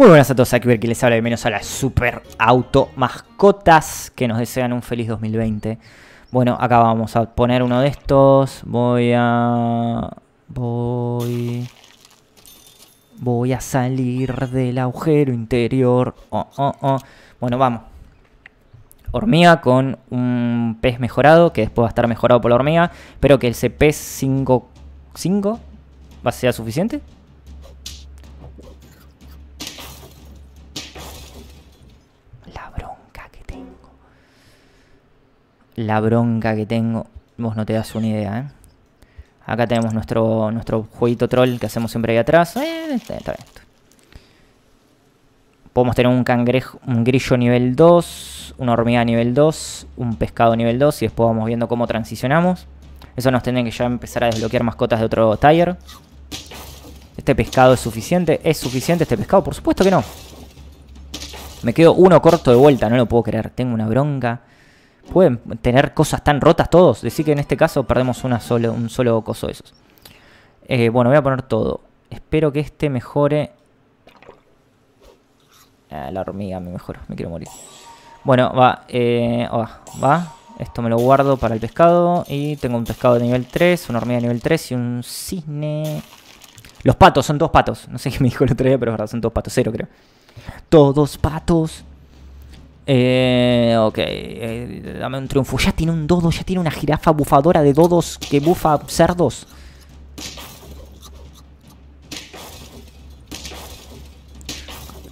Muy buenas a todos, aquí que les habla, menos a las Super Auto Mascotas que nos desean un feliz 2020. Bueno, acá vamos a poner uno de estos, voy a... voy... Voy a salir del agujero interior. Oh, oh, oh. Bueno, vamos. Hormiga con un pez mejorado, que después va a estar mejorado por la hormiga. Espero que ese pez 5... 5 va a ser suficiente. la bronca que tengo. Vos no te das una idea, ¿eh? Acá tenemos nuestro, nuestro jueguito troll que hacemos siempre ahí atrás. Eh, está, Podemos tener un cangrejo, un grillo nivel 2, una hormiga nivel 2, un pescado nivel 2 y después vamos viendo cómo transicionamos. Eso nos tiene que ya empezar a desbloquear mascotas de otro tier. ¿Este pescado es suficiente? ¿Es suficiente este pescado? Por supuesto que no. Me quedo uno corto de vuelta, no lo puedo creer. Tengo una bronca pueden tener cosas tan rotas todos. Decir que en este caso perdemos una solo, un solo coso de esos. Eh, bueno, voy a poner todo. Espero que este mejore. Ah, la hormiga me mejora, me quiero morir. Bueno, va, eh, oh, va, Esto me lo guardo para el pescado. Y tengo un pescado de nivel 3, una hormiga de nivel 3 y un cisne. Los patos, son dos patos. No sé qué me dijo el otro día, pero es verdad, son dos patos. Cero, creo. Todos patos. Eh, ok, eh, dame un triunfo. Ya tiene un dodo, ya tiene una jirafa bufadora de dodos que bufa cerdos.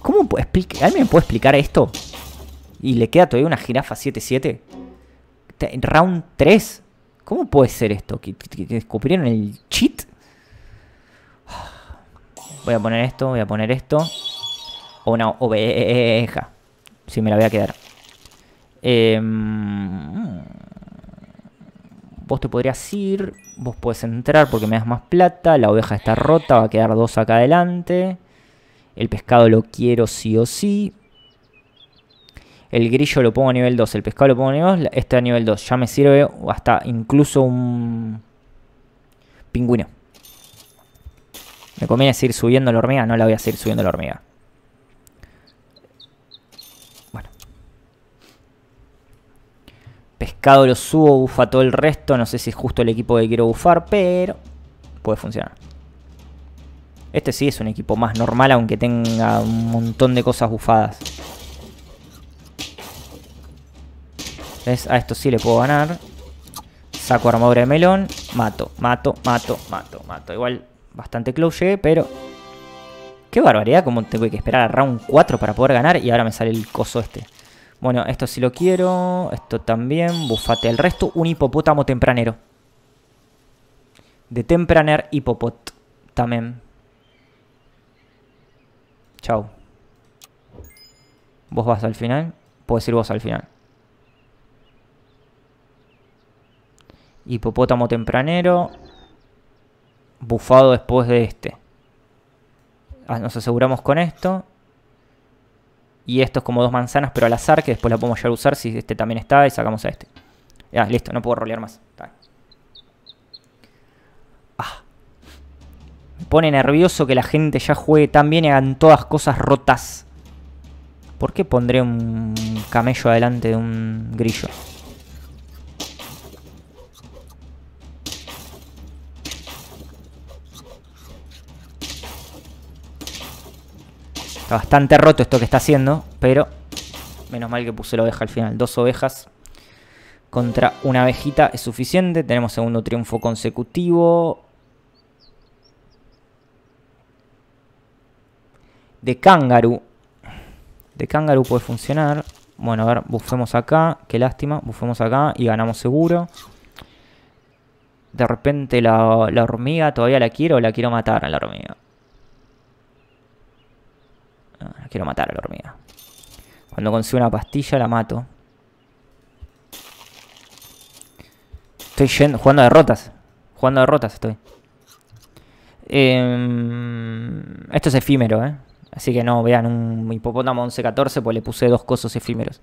¿Cómo puede explicar? ¿Alguien me puede explicar esto? Y le queda todavía una jirafa 7-7. Round 3. ¿Cómo puede ser esto? ¿Que, descubrieron el cheat? Voy a poner esto, voy a poner esto. O una oveja. Sí, me la voy a quedar. Em, vos te podrías ir, vos puedes entrar porque me das más plata, la oveja está rota, va a quedar dos acá adelante. El pescado lo quiero sí o sí. El grillo lo pongo a nivel 2, el pescado lo pongo a nivel 2, este a nivel 2. Ya me sirve hasta incluso un pingüino. Me conviene seguir subiendo la hormiga, no la voy a seguir subiendo la hormiga. Cado lo subo, bufa todo el resto. No sé si es justo el equipo que quiero bufar, pero puede funcionar. Este sí es un equipo más normal, aunque tenga un montón de cosas bufadas. ¿Ves? A esto sí le puedo ganar. Saco armadura de melón. Mato, mato, mato, mato, mato. Igual bastante close llegué, pero... Qué barbaridad, como tengo que esperar a round 4 para poder ganar y ahora me sale el coso este. Bueno, esto sí lo quiero. Esto también. Bufate el resto. Un hipopótamo tempranero. De tempraner hipopot. También. Chao. Vos vas al final. Puedes ir vos al final. Hipopótamo tempranero. Bufado después de este. Ah, nos aseguramos con esto. Y esto es como dos manzanas, pero al azar, que después la podemos llegar a usar si este también está y sacamos a este. Ya, ah, listo, no puedo rolear más. Ah. Me pone nervioso que la gente ya juegue tan bien y hagan todas cosas rotas. ¿Por qué pondré un camello adelante de un grillo? Está bastante roto esto que está haciendo, pero menos mal que puse la oveja al final. Dos ovejas contra una abejita es suficiente. Tenemos segundo triunfo consecutivo. De Kangaroo. De Kangaroo puede funcionar. Bueno, a ver, bufemos acá. Qué lástima. Bufemos acá y ganamos seguro. De repente la, la hormiga todavía la quiero o la quiero matar a la hormiga. Ah, quiero matar a la hormiga. Cuando consigo una pastilla la mato. Estoy yendo, jugando a derrotas. Jugando a derrotas estoy. Em, esto es efímero, ¿eh? Así que no, vean, un hipopótamo 11-14, pues le puse dos cosos efímeros.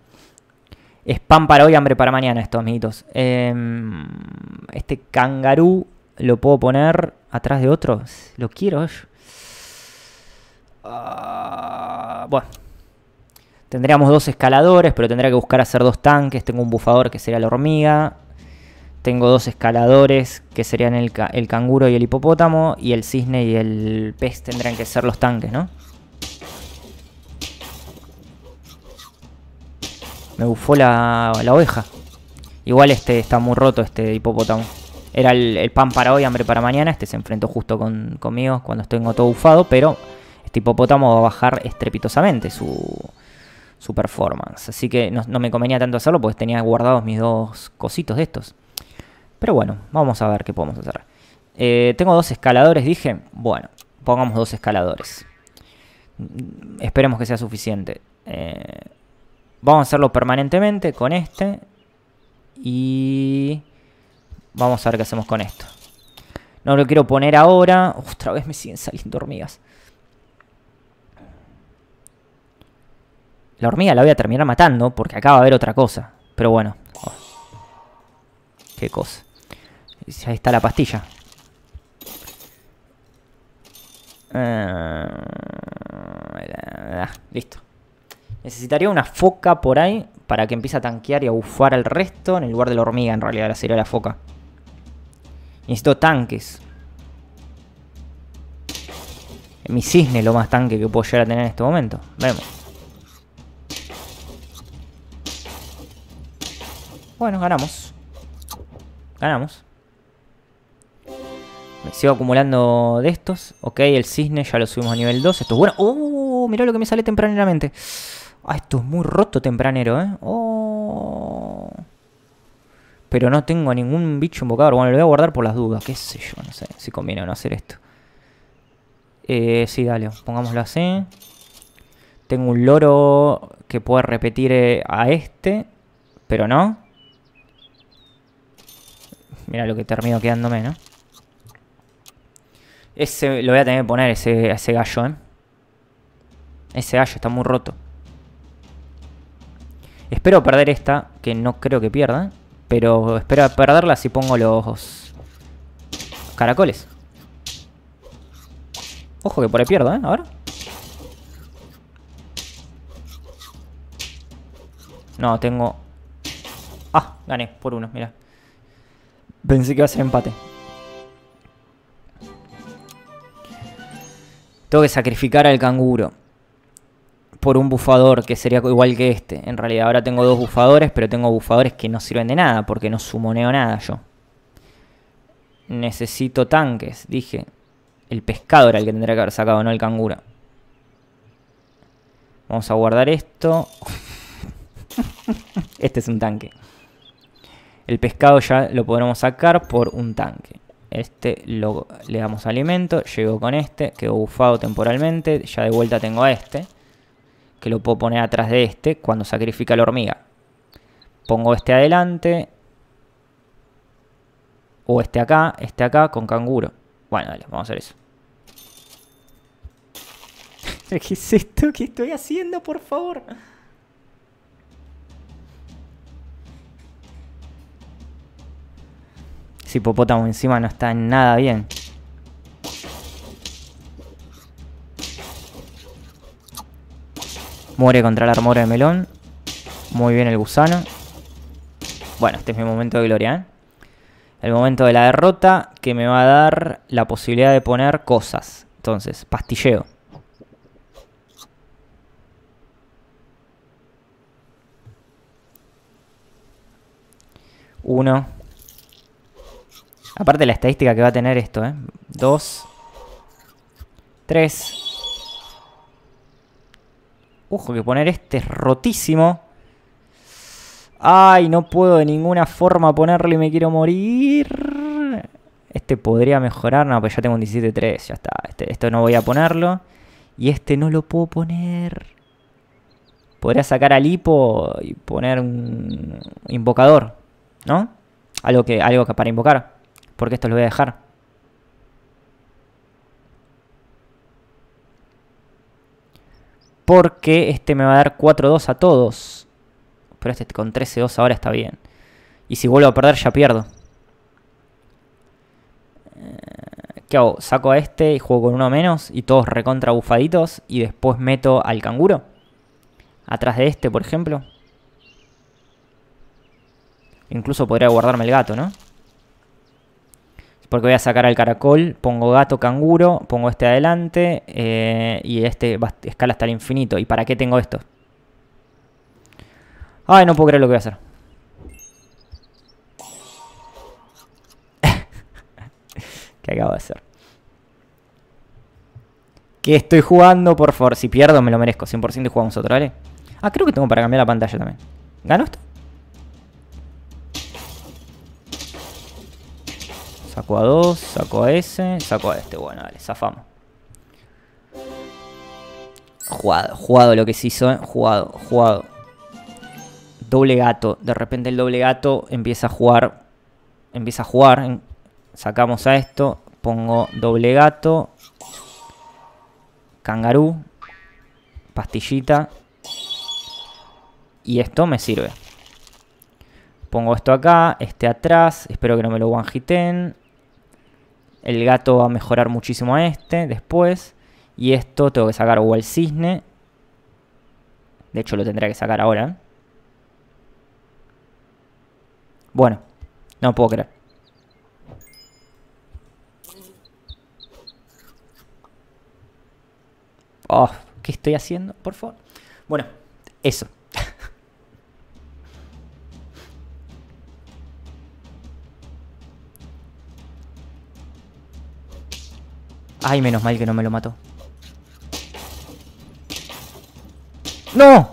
Spam para hoy, hambre para mañana esto, amiguitos. Em, este cangarú lo puedo poner atrás de otro. Lo quiero yo. Ah, bueno. Tendríamos dos escaladores, pero tendría que buscar hacer dos tanques. Tengo un bufador que sería la hormiga. Tengo dos escaladores que serían el, canguro y el hipopótamo. Y el cisne y el pez tendrían que ser los tanques, ¿no? Me bufó la, oveja. Igual este está muy roto, este hipopótamo. Era el, pan para hoy, hambre para mañana. Este se enfrentó justo con, conmigo cuando estoy todo bufado, pero este hipopótamo va a bajar estrepitosamente su, su performance. Así que no, me convenía tanto hacerlo porque tenía guardados mis dos cositos de estos. Pero bueno, vamos a ver qué podemos hacer. Eh, tengo dos escaladores, dije. Bueno, pongamos dos escaladores. Esperemos que sea suficiente. Eh, vamos a hacerlo permanentemente con este. Y vamos a ver qué hacemos con esto. No lo quiero poner ahora. Otra vez me siguen saliendo hormigas. La hormiga la voy a terminar matando porque acaba de haber otra cosa. Pero bueno. Qué cosa. Ahí está la pastilla. Eh, listo. Necesitaría una foca por ahí para que empiece a tanquear y a bufar al resto en el lugar de la hormiga. En realidad, la sería la foca. Necesito tanques. Mi cisne es lo más tanque que puedo llegar a tener en este momento. Vemos. Bueno, ganamos. Ganamos. Me sigo acumulando de estos. Ok, el cisne ya lo subimos a nivel 2. Esto es bueno. ¡Oh! Mirá lo que me sale tempraneramente. Ah, esto es muy roto tempranero, ¿eh? ¡Oh! Pero no tengo a ningún bicho invocador. Bueno, lo voy a guardar por las dudas. Qué sé yo, no sé si conviene o no hacer esto. Eh, sí, dale. Pongámoslo así. Tengo un loro que pueda repetir eh, a este. Pero no. Mira lo que termino quedándome, ¿no? Ese lo voy a tener que poner, ese, ese gallo, ¿eh? Ese gallo está muy roto. Espero perder esta, que no creo que pierda. ¿eh? Pero espero perderla si pongo los caracoles. Ojo que por ahí pierdo, ¿eh? A ver. No, tengo... Ah, gané por uno, mira. Pensé que iba a ser empate. Tengo que sacrificar al canguro. Por un bufador, que sería igual que este. En realidad ahora tengo dos bufadores, pero tengo bufadores que no sirven de nada, porque no sumoneo nada yo. Necesito tanques, dije. El pescado era el que tendría que haber sacado, no el canguro. Vamos a guardar esto. este es un tanque. El pescado ya lo podremos sacar por un tanque. Este le damos alimento, llegó con este, quedó bufado temporalmente. Ya de vuelta tengo a este, que lo puedo poner atrás de este cuando sacrifica la hormiga. Pongo este adelante. O este acá, este acá con canguro. Bueno, dale, vamos a hacer eso. ¿Qué es esto? ¿Qué estoy haciendo, por favor? hipopótamo encima no está en nada bien. Muere contra la armadura de melón. Muy bien el gusano. Bueno, este es mi momento de gloria, ¿eh? El momento de la derrota que me va a dar la posibilidad de poner cosas. Entonces, pastilleo. Uno. Aparte la estadística que va a tener esto, ¿eh? Dos. Tres. Ujo, que poner este es rotísimo. Ay, no puedo de ninguna forma ponerlo y me quiero morir. Este podría mejorar, no, pues ya tengo un 17-3, ya está. Este, esto no voy a ponerlo. Y este no lo puedo poner. Podría sacar al hipo y poner un invocador, ¿no? Algo que, algo que para invocar porque esto lo voy a dejar. Porque este me va a dar 4-2 a todos. Pero este con 13-2 ahora está bien. Y si vuelvo a perder ya pierdo. Eh, ¿Qué hago? Saco a este y juego con uno menos y todos recontra bufaditos y después meto al canguro. Atrás de este, por ejemplo. Incluso podría guardarme el gato, ¿no? porque voy a sacar al caracol, pongo gato, canguro, pongo este adelante eh, y este escala hasta el infinito. ¿Y para qué tengo esto? Ay, no puedo creer lo que voy a hacer. ¿Qué acabo de hacer? ¿Qué estoy jugando, por favor. Si pierdo, me lo merezco. 100% y jugamos otro, ¿vale? Ah, creo que tengo para cambiar la pantalla también. ¿Ganó esto? Saco a dos, saco a ese, saco a este. Bueno, vale, zafamos. Jugado, jugado lo que se hizo, eh. jugado, jugado. Doble gato, de repente el doble gato empieza a jugar. Empieza a jugar, sacamos a esto, pongo doble gato, cangarú, pastillita. Y esto me sirve. Pongo esto acá, este atrás, espero que no me lo guanjiten. El gato va a mejorar muchísimo a este después. Y esto tengo que sacar o el cisne. De hecho lo tendría que sacar ahora. Bueno, no puedo creer. Oh, ¿qué estoy haciendo? Por favor. Bueno, eso. Ay, menos mal que no me lo mató. ¡No!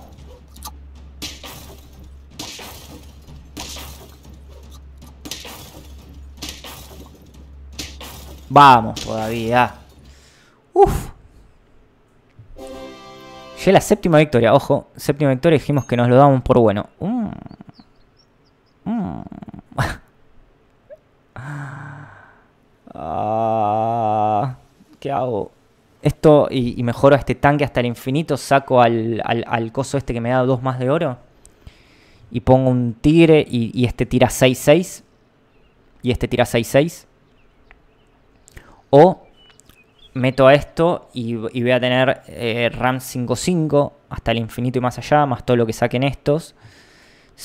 Vamos todavía. Uf. Ya la séptima victoria, ojo. Séptima victoria dijimos que nos lo damos por bueno. Mm. ¿qué hago? Esto y, mejoro a este tanque hasta el infinito, saco al, al, coso este que me da dos más de oro. Y pongo un tigre y, este tira 6-6. Y este tira 6-6. Este o meto a esto y, voy a tener eh, RAM RAM 5.5 hasta el infinito y más allá, más todo lo que saquen estos.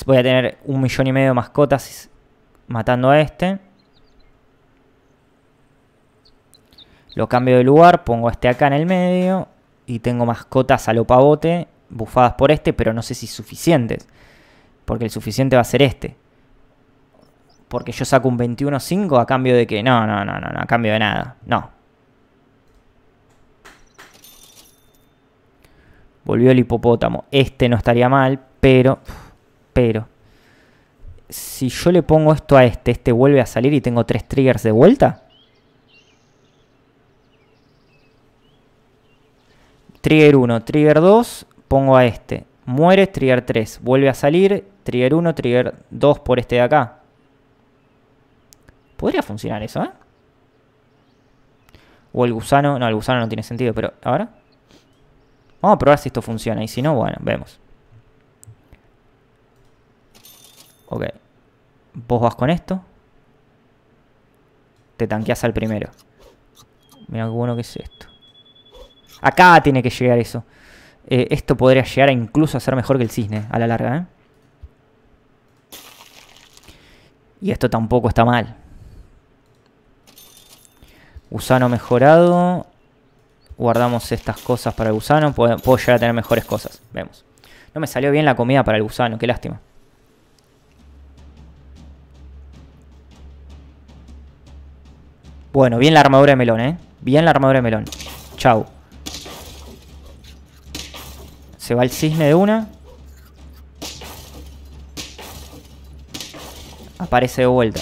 Voy a tener un millón y medio de mascotas matando a este. Lo cambio de lugar, pongo este acá en el medio y tengo mascotas a lo bufadas por este, pero no sé si suficientes. Porque el suficiente va a ser este. Porque yo saco un 21.5 a cambio de que... No, no, no, no, no, a cambio de nada. No. Volvió el hipopótamo. Este no estaría mal, pero... Pero... Si yo le pongo esto a este, este vuelve a salir y tengo tres triggers de vuelta. Trigger 1, Trigger 2, pongo a este. Muere, Trigger 3. Vuelve a salir, Trigger 1, Trigger 2 por este de acá. Podría funcionar eso, ¿eh? O el gusano. No, el gusano no tiene sentido, pero ahora. Vamos a probar si esto funciona. Y si no, bueno, vemos. Ok. Vos vas con esto. Te tanqueas al primero. Mira qué bueno que es esto. Acá tiene que llegar eso. Eh, esto podría llegar a incluso a ser mejor que el cisne a la larga. ¿eh? Y esto tampoco está mal. Gusano mejorado. Guardamos estas cosas para el gusano. Puedo, puedo llegar a tener mejores cosas. Vemos. No me salió bien la comida para el gusano. Qué lástima. Bueno, bien la armadura de melón, ¿eh? Bien la armadura de melón. Chau. Se va el cisne de una. Aparece de vuelta.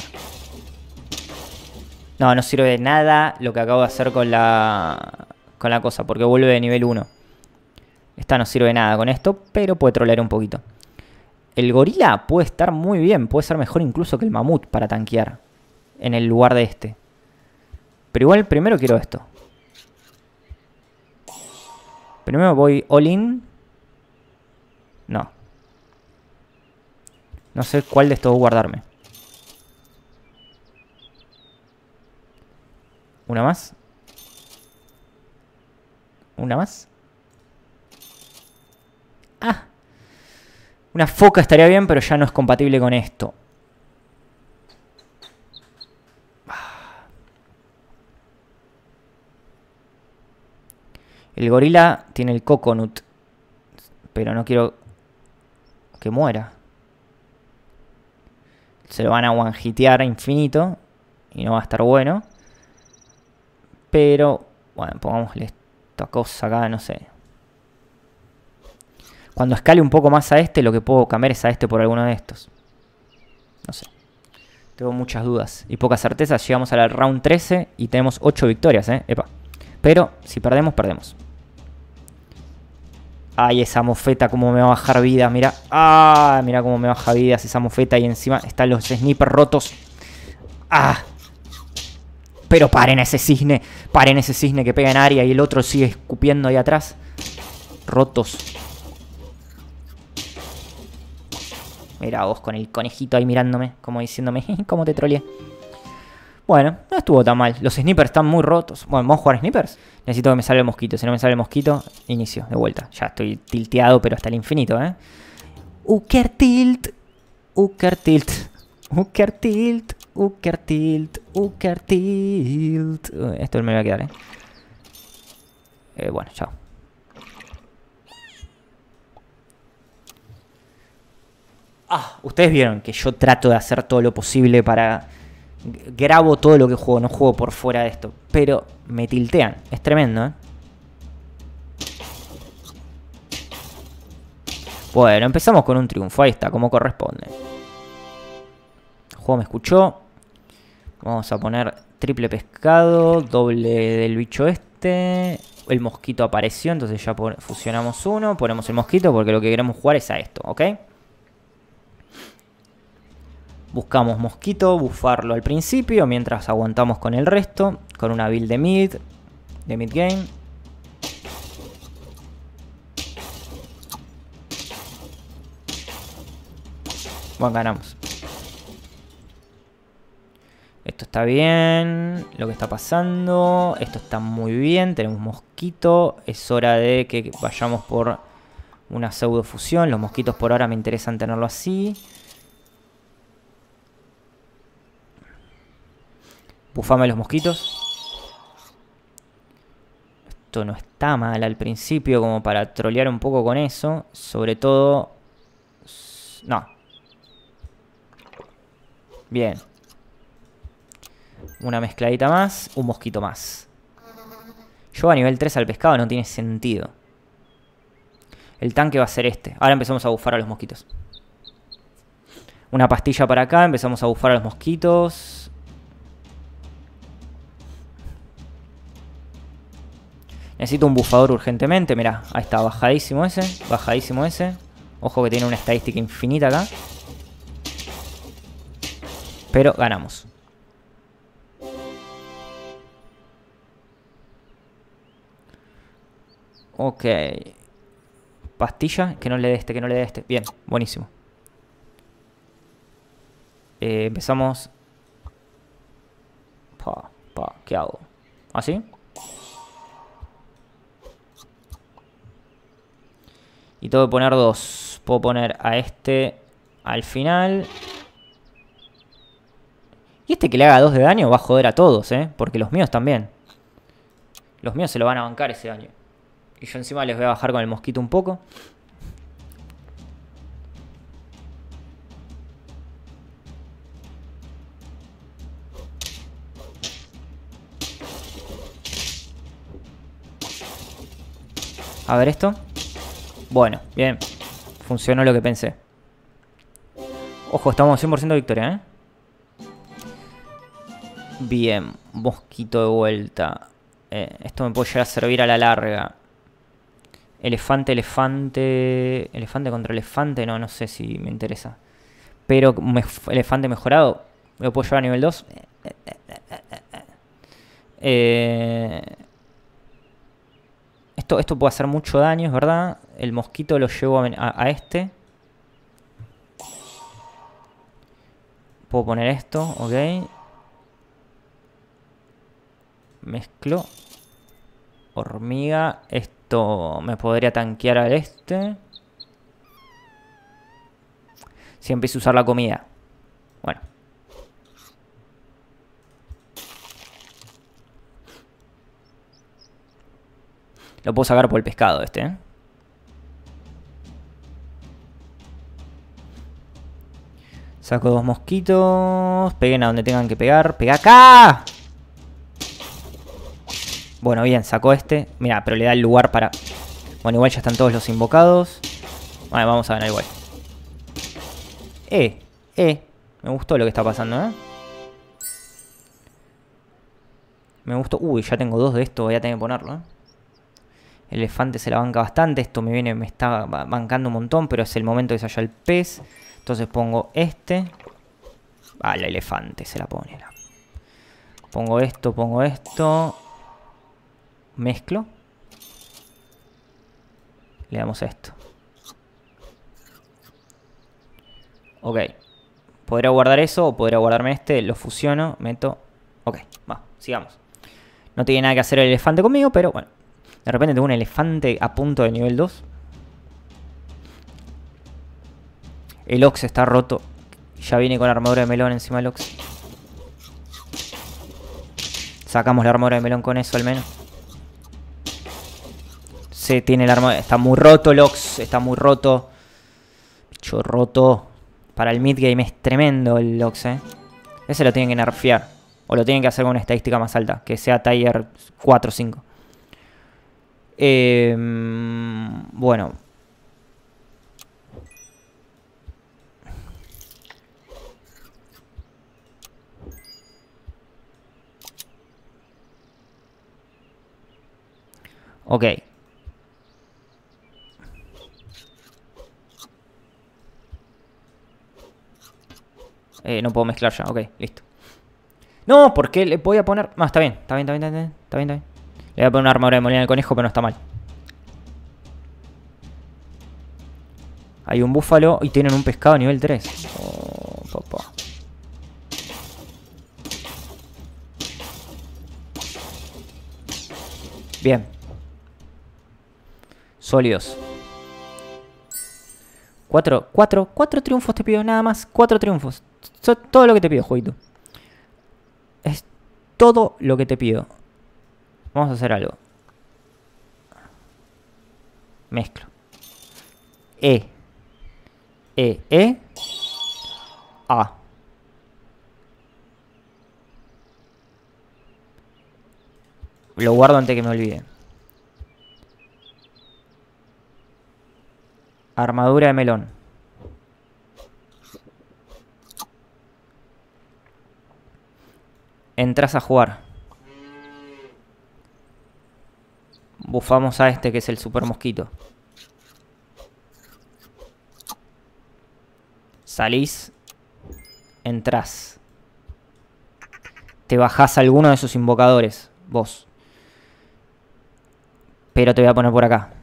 No, no sirve de nada lo que acabo de hacer con la, con la cosa, porque vuelve de nivel 1. Esta no sirve de nada con esto, pero puede trolear un poquito. El gorila puede estar muy bien, puede ser mejor incluso que el mamut para tanquear en el lugar de este. Pero igual primero quiero esto. Primero voy all in no. No sé cuál de estos guardarme. Una más. Una más. Ah. Una foca estaría bien, pero ya no es compatible con esto. El gorila tiene el coconut. Pero no quiero que muera. Se lo van a guanjitear a infinito y no va a estar bueno. Pero, bueno, pongámosle esta cosa acá, no sé. Cuando escale un poco más a este, lo que puedo cambiar es a este por alguno de estos. No sé. Tengo muchas dudas y pocas certezas. Llegamos al round 13 y tenemos 8 victorias, ¿eh? Pero si perdemos, perdemos. Ay, esa mofeta, cómo me va a bajar vida, mira. Ah, mira cómo me baja vidas esa mofeta. Y encima están los snipers rotos. Ah. Pero paren ese cisne. Paren a ese cisne que pega en área y el otro sigue escupiendo ahí atrás. Rotos. Mira vos con el conejito ahí mirándome, como diciéndome, ¿cómo te troleé? Bueno, no estuvo tan mal. Los snipers están muy rotos. Bueno, ¿vamos a jugar snipers? Necesito que me salga el mosquito. Si no me sale el mosquito, inicio, de vuelta. Ya estoy tilteado, pero hasta el infinito, ¿eh? Uker tilt. Uker tilt. Uker tilt. Uker tilt. Uker tilt. Esto me lo voy a quedar, ¿eh? eh bueno, chao. Ah, ustedes vieron que yo trato de hacer todo lo posible para grabo todo lo que juego, no juego por fuera de esto. Pero me tiltean, es tremendo, ¿eh? Bueno, empezamos con un triunfo, ahí está, como corresponde. El juego me escuchó. Vamos a poner triple pescado, doble del bicho este. El mosquito apareció, entonces ya fusionamos uno. Ponemos el mosquito porque lo que queremos jugar es a esto, ¿ok? Buscamos mosquito, bufarlo al principio mientras aguantamos con el resto, con una build de mid, de mid game. Bueno, ganamos. Esto está bien, lo que está pasando, esto está muy bien, tenemos mosquito, es hora de que vayamos por una pseudo fusión, los mosquitos por ahora me interesan tenerlo así. Bufame los mosquitos. Esto no está mal al principio como para trolear un poco con eso. Sobre todo... No. Bien. Una mezcladita más, un mosquito más. Yo a nivel 3 al pescado no tiene sentido. El tanque va a ser este. Ahora empezamos a bufar a los mosquitos. Una pastilla para acá, empezamos a bufar a los mosquitos. Necesito un bufador urgentemente. Mirá, ahí está, bajadísimo ese. Bajadísimo ese. Ojo que tiene una estadística infinita acá. Pero ganamos. Ok. Pastilla. Que no le dé este, que no le dé este. Bien, buenísimo. Eh, empezamos... Pa, pa, ¿qué hago? ¿Así? ¿Ah, Y tengo que poner dos. Puedo poner a este al final. Y este que le haga dos de daño va a joder a todos, ¿eh? Porque los míos también. Los míos se lo van a bancar ese daño. Y yo encima les voy a bajar con el mosquito un poco. A ver esto. Bueno, bien. Funcionó lo que pensé. Ojo, estamos 100% victoria, ¿eh? Bien, mosquito de vuelta. Eh, esto me puede llegar a servir a la larga. Elefante, elefante... Elefante contra elefante, no, no sé si me interesa. Pero elefante mejorado, ¿lo puedo llevar a nivel 2? Eh, eh, eh esto, puede hacer mucho daño, verdad. El mosquito lo llevo a, este. Puedo poner esto, ok. Mezclo. Hormiga. Esto me podría tanquear al este. Si empiezo a usar la comida. Bueno. Lo puedo sacar por el pescado este, ¿eh? Saco dos mosquitos. Peguen a donde tengan que pegar. ¡Pega acá! Bueno, bien, saco este. Mira, pero le da el lugar para... Bueno, igual ya están todos los invocados. Vale, vamos a ganar igual. Eh, eh. Me gustó lo que está pasando, ¿eh? Me gustó... Uy, ya tengo dos de esto. Voy a tener que ponerlo, ¿eh? El elefante se la banca bastante. Esto me viene, me está bancando un montón, pero es el momento que se halla el pez. Entonces pongo este. Ah, el elefante se la pone. Pongo esto, pongo esto. Mezclo. Le damos esto. Ok. Podría guardar eso o podría guardarme este. Lo fusiono, meto. Ok, va, sigamos. No tiene nada que hacer el elefante conmigo, pero bueno. De repente tengo un elefante a punto de nivel 2. El Ox está roto. Ya viene con armadura de melón encima del Ox. Sacamos la armadura de melón con eso al menos. Se tiene la armadura. Está muy roto el Ox. Está muy roto. Bicho roto. Para el mid game es tremendo el Ox, eh. Ese lo tienen que nerfear. O lo tienen que hacer con una estadística más alta. Que sea Tiger 4 o 5. Eh, bueno. Ok. Eh, no puedo mezclar ya, ok, listo. No, porque le voy a poner... Más, está bien, está bien, está bien, está bien. Está bien. Le voy a poner una armadura de molina al conejo, pero no está mal. Hay un búfalo y tienen un pescado a nivel 3. Bien. Sólidos. Cuatro, cuatro, cuatro triunfos te pido, nada más. Cuatro triunfos. todo lo que te pido, jueguito. Es todo lo que te pido. Vamos a hacer algo. Mezclo. E. E, E. A. Lo guardo antes que me olvide. Armadura de melón. Entras a jugar. bufamos a este que es el super mosquito. Salís, entrás. Te bajás a alguno de esos invocadores, vos. Pero te voy a poner por acá.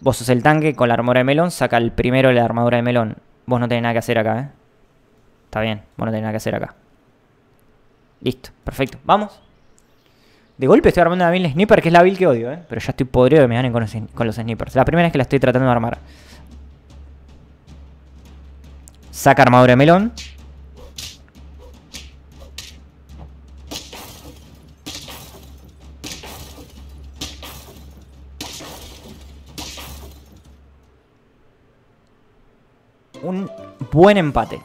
Vos sos el tanque con la armadura de melón, saca el primero la armadura de melón. Vos no tenés nada que hacer acá, ¿eh? Está bien, vos no tenés nada que hacer acá. Listo, perfecto. ¿Vamos? De golpe estoy armando una build sniper, que es la vil que odio, ¿eh? Pero ya estoy podrido de me ganen con los, con los snipers. La primera es que la estoy tratando de armar. Saca armadura melón. Un buen empate.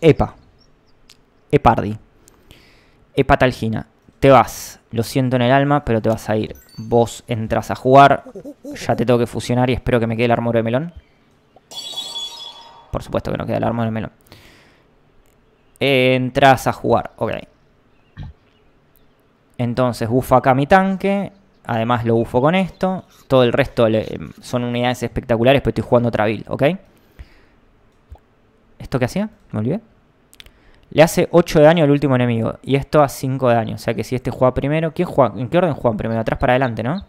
Epa. Epardi. Hepatalgina, te vas. Lo siento en el alma, pero te vas a ir. Vos entras a jugar. Ya te tengo que fusionar y espero que me quede el armor de melón. Por supuesto que no queda el armor de melón. Entras a jugar. Ok. Entonces bufo acá mi tanque. Además lo bufo con esto. Todo el resto son unidades espectaculares, pero estoy jugando otra build, ¿ok? ¿Esto qué hacía? Me olvidé. Le hace 8 de daño al último enemigo. Y esto a 5 de daño. O sea que si este juega primero... ¿En qué orden juegan primero? Atrás para adelante, ¿no? O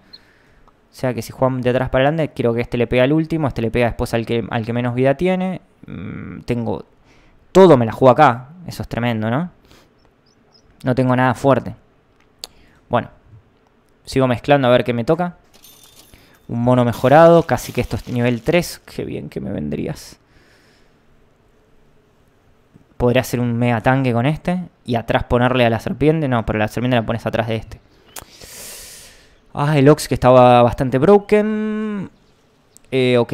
sea que si juegan de atrás para adelante, quiero que este le pega al último, este le pega después al que, al que menos vida tiene. Mm, tengo... Todo me la juego acá. Eso es tremendo, ¿no? No tengo nada fuerte. Bueno. Sigo mezclando a ver qué me toca. Un mono mejorado. Casi que esto es nivel 3. Qué bien que me vendrías podría hacer un mega tanque con este. Y atrás ponerle a la serpiente. No, pero la serpiente la pones atrás de este. Ah, el Ox que estaba bastante broken. Eh, ok.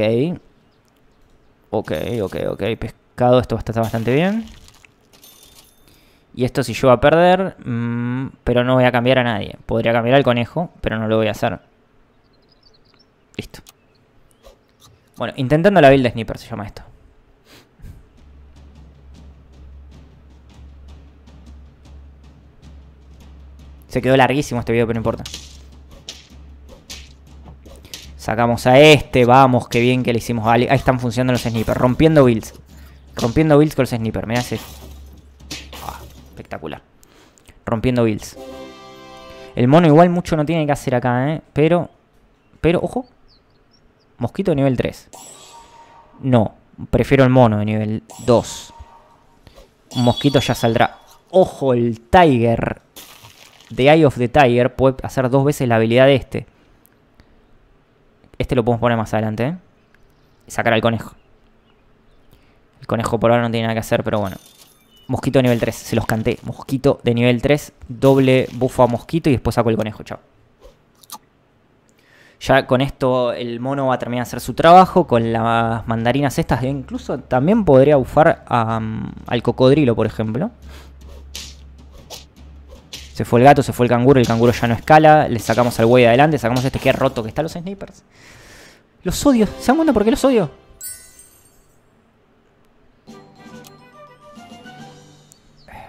Ok, ok, ok. Pescado, esto está bastante bien. Y esto si yo va a perder, mm, pero no voy a cambiar a nadie. Podría cambiar al conejo, pero no lo voy a hacer. Listo. Bueno, intentando la build de sniper se llama esto. Se quedó larguísimo este video, pero no importa. Sacamos a este, vamos, qué bien que le hicimos. Ahí están funcionando los snipers, rompiendo builds. Rompiendo builds con los snipers, me hace... Ah, espectacular. Rompiendo builds. El mono igual mucho no tiene que hacer acá, ¿eh? Pero, pero, ojo. Mosquito de nivel 3. No, prefiero el mono de nivel 2. mosquito ya saldrá. Ojo, el tiger. The Eye of the Tiger puede hacer dos veces la habilidad de este. Este lo podemos poner más adelante. ¿eh? Y sacar al conejo. El conejo por ahora no tiene nada que hacer, pero bueno. Mosquito de nivel 3, se los canté. Mosquito de nivel 3, doble bufo a mosquito y después saco el conejo, chao. Ya con esto el mono va a terminar de hacer su trabajo. Con las mandarinas estas, e incluso también podría bufar al cocodrilo, por ejemplo. Se fue el gato, se fue el canguro, el canguro ya no escala. Le sacamos al güey adelante, sacamos este que es roto que está los snipers. Los odio. ¿Se dan cuenta por qué los odio?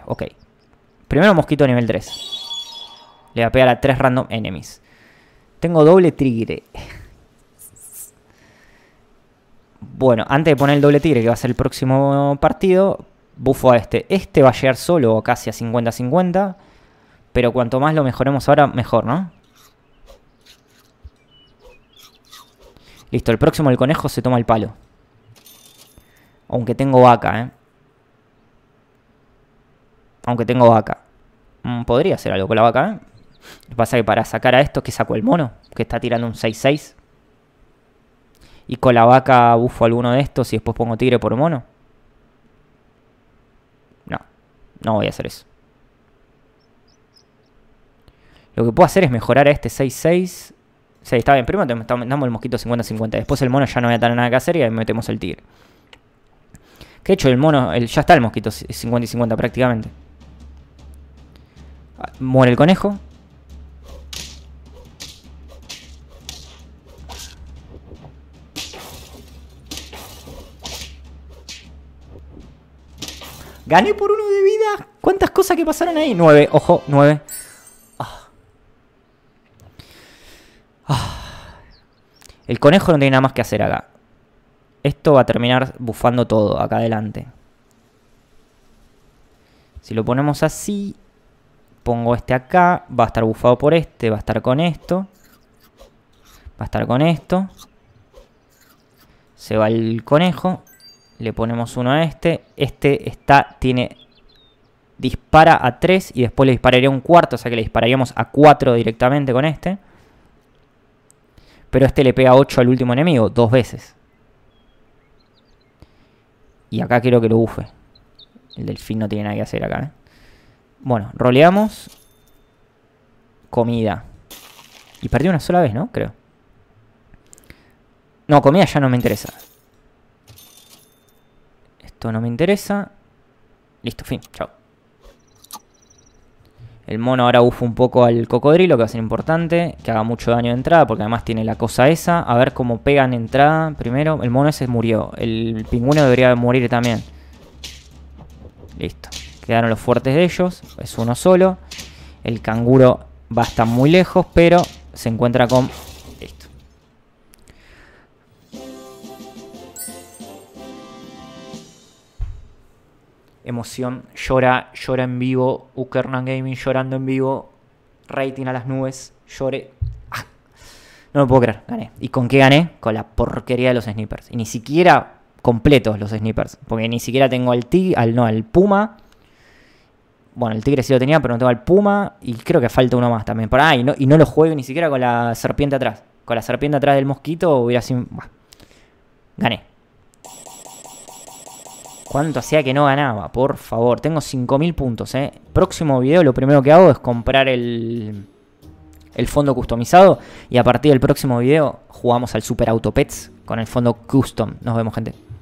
Ok. Primero mosquito nivel 3. Le va a pegar a 3 random enemies. Tengo doble tigre. Bueno, antes de poner el doble tigre, que va a ser el próximo partido, bufo a este. Este va a llegar solo casi a 50-50. Pero cuanto más lo mejoremos ahora, mejor, ¿no? Listo, el próximo el conejo se toma el palo. Aunque tengo vaca, ¿eh? Aunque tengo vaca. Mm, podría hacer algo con la vaca, ¿eh? Lo que pasa es que para sacar a estos que sacó el mono, que está tirando un 6-6. Y con la vaca bufo alguno de estos y después pongo tigre por mono. No, no voy a hacer eso. Lo que puedo hacer es mejorar a este 6-6. Sí, está bien. Primero damos el mosquito 50-50. Después el mono ya no voy a tener nada que hacer y ahí metemos el tigre. Que hecho el mono... ya está el mosquito 50 50 prácticamente. Ah, muere el conejo. Gané por uno de vida. ¿Cuántas cosas que pasaron ahí? 9, ojo, 9. Ah. El conejo no tiene nada más que hacer acá. Esto va a terminar bufando todo acá adelante. Si lo ponemos así, pongo este acá, va a estar bufado por este, va a estar con esto. Va a estar con esto. Se va el conejo. Le ponemos uno a este. Este está, tiene... Dispara a 3 y después le dispararía un cuarto, o sea que le dispararíamos a 4 directamente con este. Pero este le pega 8 al último enemigo, dos veces. Y acá quiero que lo bufe. El delfín no tiene nada que hacer acá. ¿eh? Bueno, roleamos. Comida. Y perdí una sola vez, ¿no? Creo. No, comida ya no me interesa. Esto no me interesa. Listo, fin. Chao. El mono ahora bufa un poco al cocodrilo, que va a ser importante, que haga mucho daño de entrada, porque además tiene la cosa esa. A ver cómo pegan entrada primero. El mono ese murió. El pingüino debería morir también. Listo. Quedaron los fuertes de ellos. Es uno solo. El canguro va a estar muy lejos, pero se encuentra con emoción, llora, llora en vivo, Ukernan Gaming llorando en vivo, rating a las nubes, llore. Ah, no me puedo creer, gané. ¿Y con qué gané? Con la porquería de los snipers. Y ni siquiera completos los snipers. Porque ni siquiera tengo al Tigre, al no, al Puma. Bueno, el tigre sí lo tenía, pero no tengo al Puma. Y creo que falta uno más también. Para, y no, y no lo juego ni siquiera con la serpiente atrás. Con la serpiente atrás del mosquito hubiera sido. Gané. ¿Cuánto hacía que no ganaba? Por favor, tengo 5.000 puntos, ¿eh? Próximo video lo primero que hago es comprar el, el fondo customizado. Y a partir del próximo video jugamos al Super Auto Pets con el fondo custom. Nos vemos, gente.